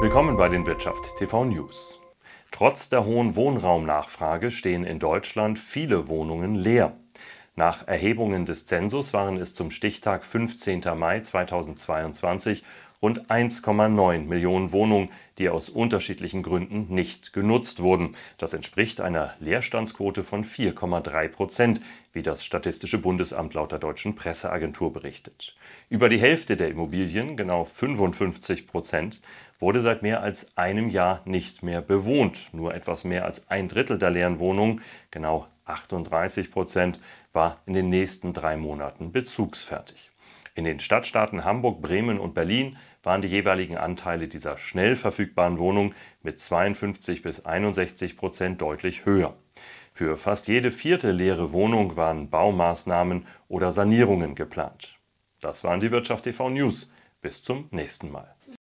Willkommen bei den Wirtschaft TV News. Trotz der hohen Wohnraumnachfrage stehen in Deutschland viele Wohnungen leer. Nach Erhebungen des Zensus waren es zum Stichtag 15. Mai 2022 rund 1,9 Millionen Wohnungen, die aus unterschiedlichen Gründen nicht genutzt wurden. Das entspricht einer Leerstandsquote von 4,3 Prozent, wie das Statistische Bundesamt laut der deutschen Presseagentur berichtet. Über die Hälfte der Immobilien, genau 55 Prozent, wurde seit mehr als einem Jahr nicht mehr bewohnt. Nur etwas mehr als ein Drittel der leeren Wohnungen, genau 38 Prozent, war in den nächsten drei Monaten bezugsfertig. In den Stadtstaaten Hamburg, Bremen und Berlin waren die jeweiligen Anteile dieser schnell verfügbaren Wohnungen mit 52 bis 61 Prozent deutlich höher. Für fast jede vierte leere Wohnung waren Baumaßnahmen oder Sanierungen geplant. Das waren die Wirtschaft TV News. Bis zum nächsten Mal.